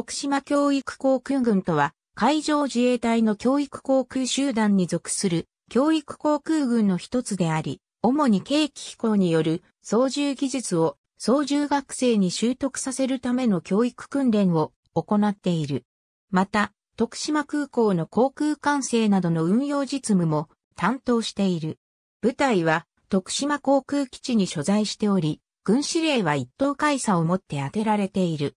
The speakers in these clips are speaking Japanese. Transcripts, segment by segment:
徳島教育航空軍とは、海上自衛隊の教育航空集団に属する教育航空軍の一つであり、主に軽機飛行による操縦技術を操縦学生に習得させるための教育訓練を行っている。また、徳島空港の航空管制などの運用実務も担当している。部隊は徳島航空基地に所在しており、軍司令は一等海佐をもって当てられている。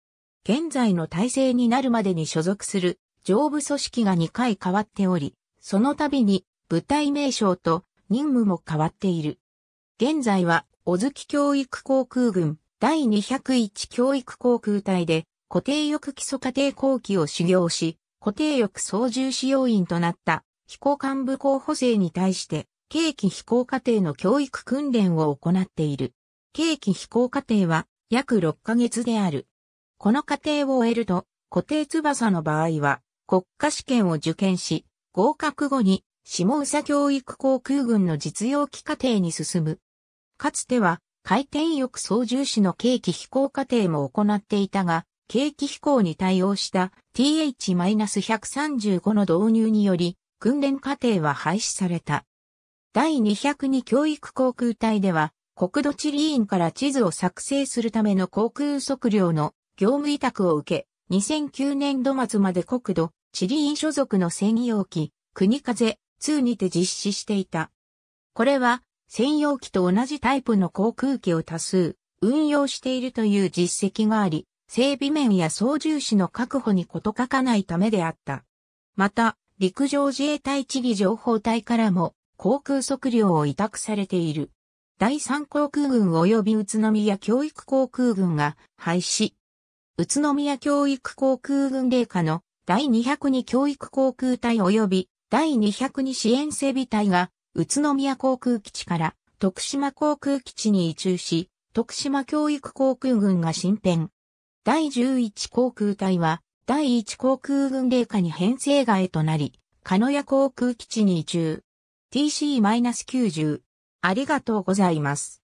現在の体制になるまでに所属する上部組織が2回変わっており、その度に部隊名称と任務も変わっている。現在は、小月教育航空軍第201教育航空隊で固定翼基礎家庭後期を修行し、固定翼操縦使用員となった飛行幹部候補生に対して、軽機飛行家程の教育訓練を行っている。軽機飛行家程は約6ヶ月である。この過程を終えると、固定翼の場合は、国家試験を受験し、合格後に、下宇佐教育航空軍の実用機課程に進む。かつては、回転翼操縦士の軽機飛行課程も行っていたが、軽機飛行に対応した TH-135 の導入により、訓練課程は廃止された。第202教育航空隊では、国土地理院から地図を作成するための航空測量の業務委託を受け、2009年度末まで国土、地理院所属の専用機、国風2にて実施していた。これは、専用機と同じタイプの航空機を多数、運用しているという実績があり、整備面や操縦士の確保に事欠かないためであった。また、陸上自衛隊地理情報隊からも、航空測量を委託されている。第三航空軍及び宇都宮教育航空軍が廃止、宇都宮教育航空軍令下の第202教育航空隊及び第202支援整備隊が宇都宮航空基地から徳島航空基地に移駐し、徳島教育航空軍が進編。第11航空隊は第1航空軍令下に編成外となり、鹿屋航空基地に移駐。TC-90。ありがとうございます。